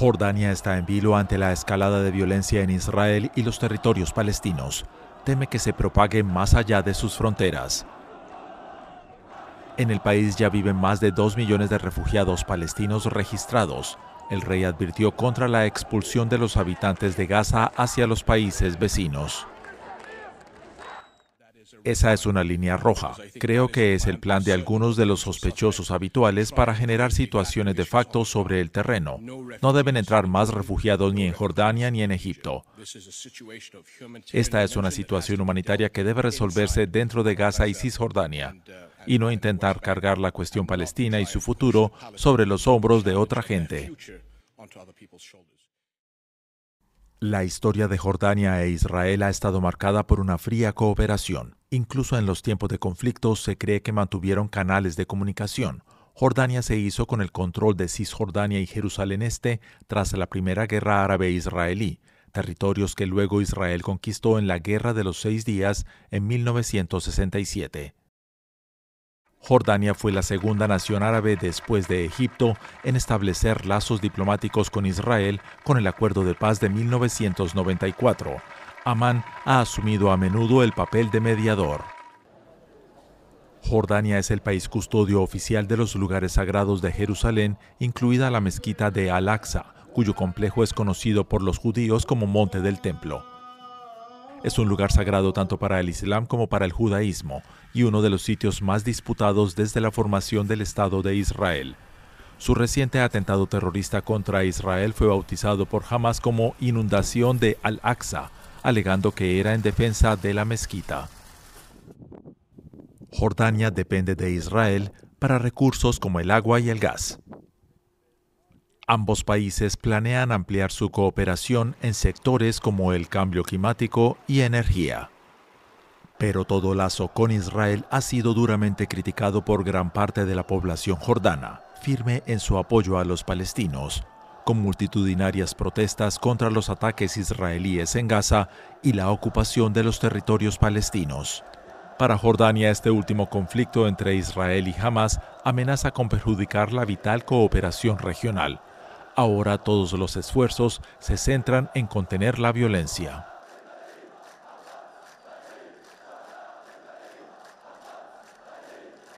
Jordania está en vilo ante la escalada de violencia en Israel y los territorios palestinos. Teme que se propague más allá de sus fronteras. En el país ya viven más de 2 millones de refugiados palestinos registrados. El rey advirtió contra la expulsión de los habitantes de Gaza hacia los países vecinos. Esa es una línea roja. Creo que es el plan de algunos de los sospechosos habituales para generar situaciones de facto sobre el terreno. No deben entrar más refugiados ni en Jordania ni en Egipto. Esta es una situación humanitaria que debe resolverse dentro de Gaza y Cisjordania y no intentar cargar la cuestión palestina y su futuro sobre los hombros de otra gente. La historia de Jordania e Israel ha estado marcada por una fría cooperación. Incluso en los tiempos de conflicto se cree que mantuvieron canales de comunicación. Jordania se hizo con el control de Cisjordania y Jerusalén Este tras la Primera Guerra Árabe-Israelí, territorios que luego Israel conquistó en la Guerra de los Seis Días en 1967. Jordania fue la segunda nación árabe después de Egipto en establecer lazos diplomáticos con Israel con el Acuerdo de Paz de 1994 Amán ha asumido a menudo el papel de mediador. Jordania es el país custodio oficial de los lugares sagrados de Jerusalén, incluida la mezquita de Al-Aqsa, cuyo complejo es conocido por los judíos como Monte del Templo. Es un lugar sagrado tanto para el Islam como para el judaísmo y uno de los sitios más disputados desde la formación del Estado de Israel. Su reciente atentado terrorista contra Israel fue bautizado por Hamas como Inundación de Al-Aqsa, alegando que era en defensa de la mezquita. Jordania depende de Israel para recursos como el agua y el gas. Ambos países planean ampliar su cooperación en sectores como el cambio climático y energía. Pero todo lazo con Israel ha sido duramente criticado por gran parte de la población jordana, firme en su apoyo a los palestinos, multitudinarias protestas contra los ataques israelíes en Gaza y la ocupación de los territorios palestinos. Para Jordania, este último conflicto entre Israel y Hamas amenaza con perjudicar la vital cooperación regional. Ahora todos los esfuerzos se centran en contener la violencia.